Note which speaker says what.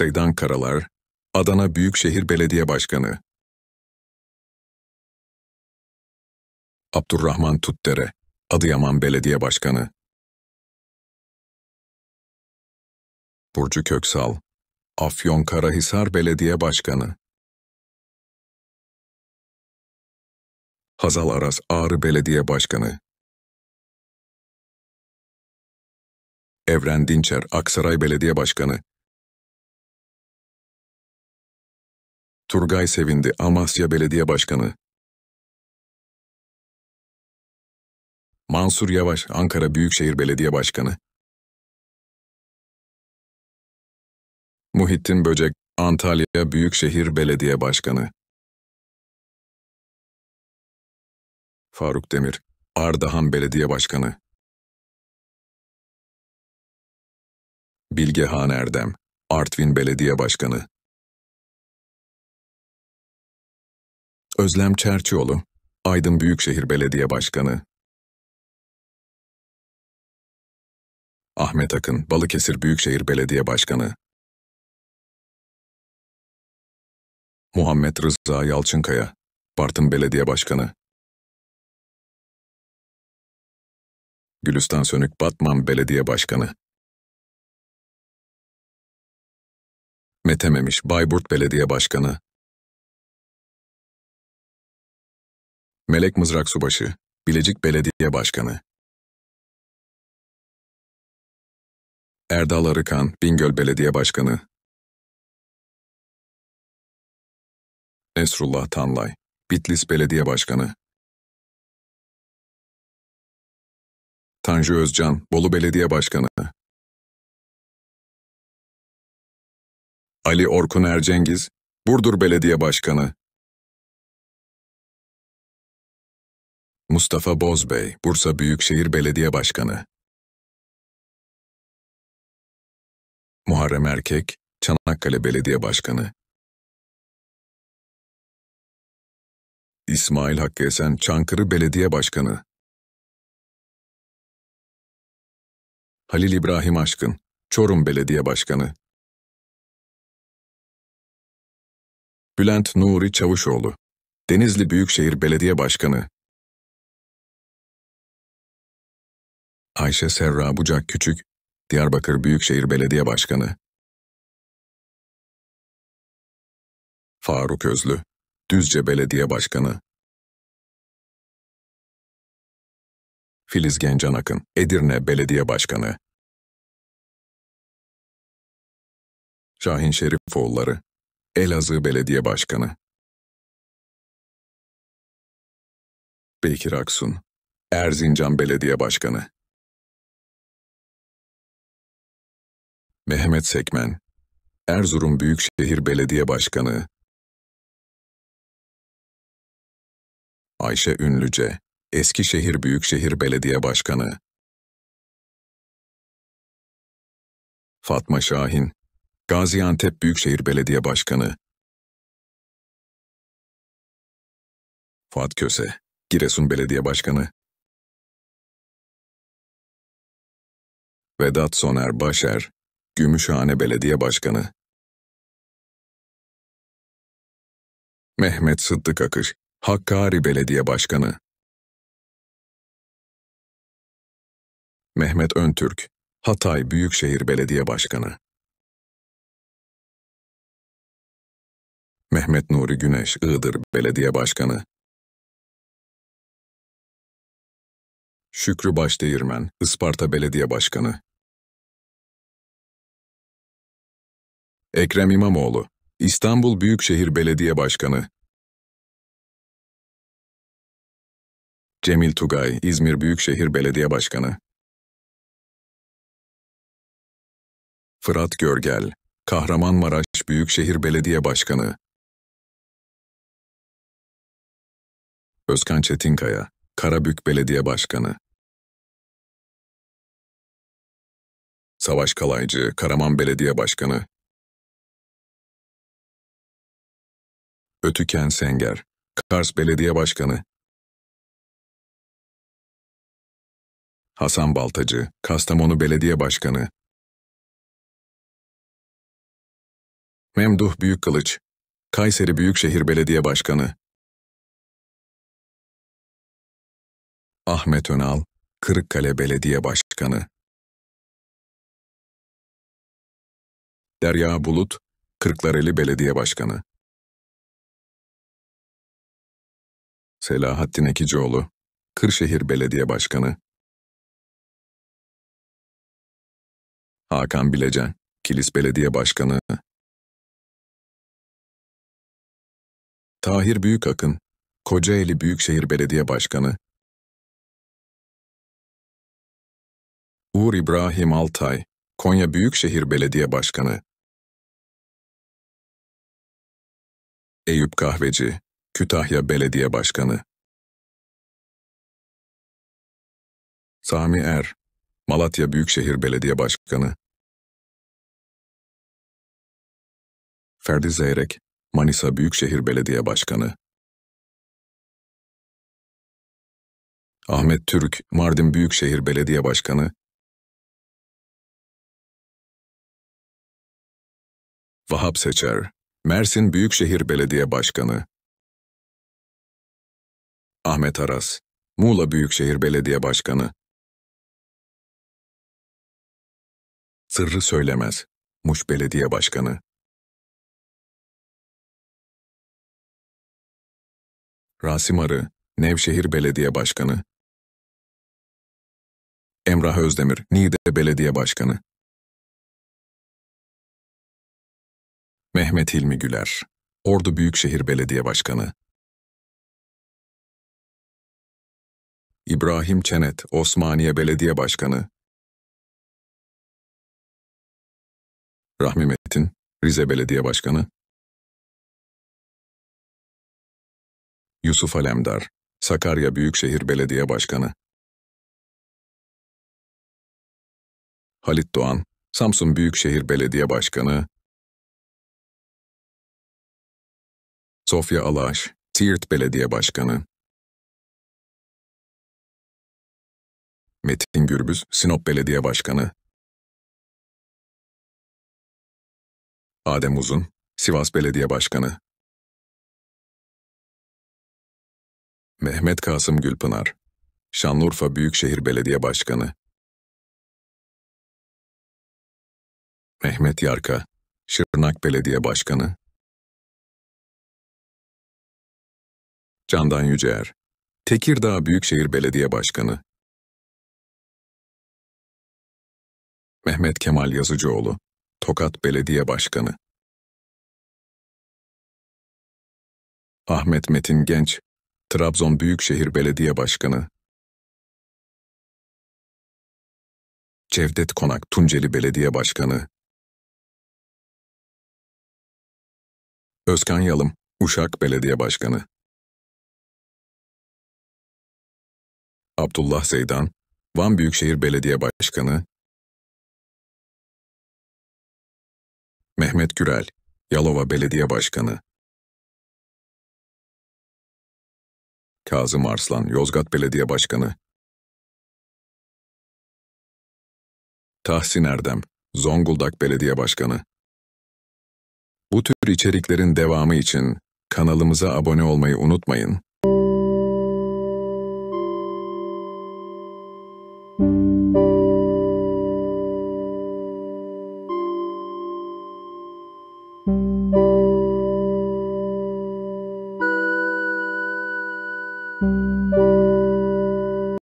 Speaker 1: Seydan Karalar, Adana Büyükşehir Belediye Başkanı Abdurrahman Tutdere, Adıyaman Belediye Başkanı Burcu Köksal, Afyon Karahisar Belediye Başkanı Hazal Aras Ağrı Belediye Başkanı Evren Dinçer Aksaray Belediye Başkanı Turgay sevindi Amasya Belediye Başkanı. Mansur Yavaş Ankara Büyükşehir Belediye Başkanı. Muhittin Böcek Antalya Büyükşehir Belediye Başkanı. Faruk Demir Ardahan Belediye Başkanı. Bilgehan Erdem Artvin Belediye Başkanı Özlem Çerçioğlu, Aydın Büyükşehir Belediye Başkanı. Ahmet Akın, Balıkesir Büyükşehir Belediye Başkanı. Muhammed Rıza Yalçınkaya, Bartın Belediye Başkanı. Gülistan Sönük Batman Belediye Başkanı. Metememiş Bayburt Belediye Başkanı Melek Mızrak Subaşı, Bilecik Belediye Başkanı. Erdal Arıkan, Bingöl Belediye Başkanı. Esrullah Tanlay, Bitlis Belediye Başkanı. Tanju Özcan, Bolu Belediye Başkanı. Ali Orkun Ercengiz, Burdur Belediye Başkanı. Mustafa Bozbey, Bursa Büyükşehir Belediye Başkanı. Muharrem Erkek, Çanakkale Belediye Başkanı. İsmail Hakkı Esen, Çankırı Belediye Başkanı. Halil İbrahim Aşkın, Çorum Belediye Başkanı. Bülent Nuri Çavuşoğlu, Denizli Büyükşehir Belediye Başkanı. Ayşe Serra Bucak Küçük, Diyarbakır Büyükşehir Belediye Başkanı. Faruk Özlü, Düzce Belediye Başkanı. Filiz Gencan Akın, Edirne Belediye Başkanı. Şahin Şerif Foğulları Elazığ Belediye Başkanı. Bekir Aksun, Erzincan Belediye Başkanı. Mehmet Sekmen, Erzurum Büyükşehir Belediye Başkanı, Ayşe Ünlüce, Eskişehir Büyükşehir Belediye Başkanı, Fatma Şahin, Gaziantep Büyükşehir Belediye Başkanı, Fat Köse, Giresun Belediye Başkanı, Vedat Soner Başer, Gümüşhane Belediye Başkanı Mehmet Sıddık Akış, Hakkari Belediye Başkanı Mehmet Öntürk, Hatay Büyükşehir Belediye Başkanı Mehmet Nuri Güneş, Iğdır Belediye Başkanı Şükrü Başdeğirmen, Isparta Belediye Başkanı Ekrem İmamoğlu, İstanbul Büyükşehir Belediye Başkanı. Cemil Tugay, İzmir Büyükşehir Belediye Başkanı. Fırat Görgel, Kahramanmaraş Büyükşehir Belediye Başkanı. Özkan Çetinkaya, Karabük Belediye Başkanı. Savaş Kalaycı, Karaman Belediye Başkanı. Ötüken Senger, Kars Belediye Başkanı, Hasan Baltacı, Kastamonu Belediye Başkanı, Memduh Büyükkılıç, Kayseri Büyükşehir Belediye Başkanı, Ahmet Önal, Kırıkkale Belediye Başkanı, Derya Bulut, Kırklareli Belediye Başkanı Selahattin Ekicioğlu, Kırşehir Belediye Başkanı, Hakan Bilecen, Kilis Belediye Başkanı, Tahir Büyükakın, Kocaeli Büyükşehir Belediye Başkanı, Uğur İbrahim Altay, Konya Büyükşehir Belediye Başkanı, Eyüp Kahveci, Kütahya Belediye Başkanı Sami Er, Malatya Büyükşehir Belediye Başkanı Ferdi Zeyrek, Manisa Büyükşehir Belediye Başkanı Ahmet Türk, Mardin Büyükşehir Belediye Başkanı Vahap Seçer, Mersin Büyükşehir Belediye Başkanı Ahmet Aras, Muğla Büyükşehir Belediye Başkanı. Sırrı Söylemez, Muş Belediye Başkanı. Rasim Arı, Nevşehir Belediye Başkanı. Emrah Özdemir, Niğde Belediye Başkanı. Mehmet Hilmi Güler, Ordu Büyükşehir Belediye Başkanı. İbrahim Çenet, Osmaniye Belediye Başkanı, Rahmi Metin, Rize Belediye Başkanı, Yusuf Alemdar, Sakarya Büyükşehir Belediye Başkanı, Halit Doğan, Samsun Büyükşehir Belediye Başkanı, Sofya Alaş, Tirt Belediye Başkanı, Metin Gürbüz, Sinop Belediye Başkanı. Adem Uzun, Sivas Belediye Başkanı. Mehmet Kasım Gülpınar, Şanlıurfa Büyükşehir Belediye Başkanı. Mehmet Yarka, Şırnak Belediye Başkanı. Candan Yüceer, Tekirdağ Büyükşehir Belediye Başkanı. Mehmet Kemal Yazıcıoğlu, Tokat Belediye Başkanı. Ahmet Metin Genç, Trabzon Büyükşehir Belediye Başkanı. Cevdet Konak Tunceli Belediye Başkanı. Özkan Yalım, Uşak Belediye Başkanı. Abdullah Zeydan, Van Büyükşehir Belediye Başkanı Mehmet Gürel, Yalova Belediye Başkanı. Kazım Arslan, Yozgat Belediye Başkanı. Tahsin Erdem, Zonguldak Belediye Başkanı. Bu tür içeriklerin devamı için kanalımıza abone olmayı unutmayın.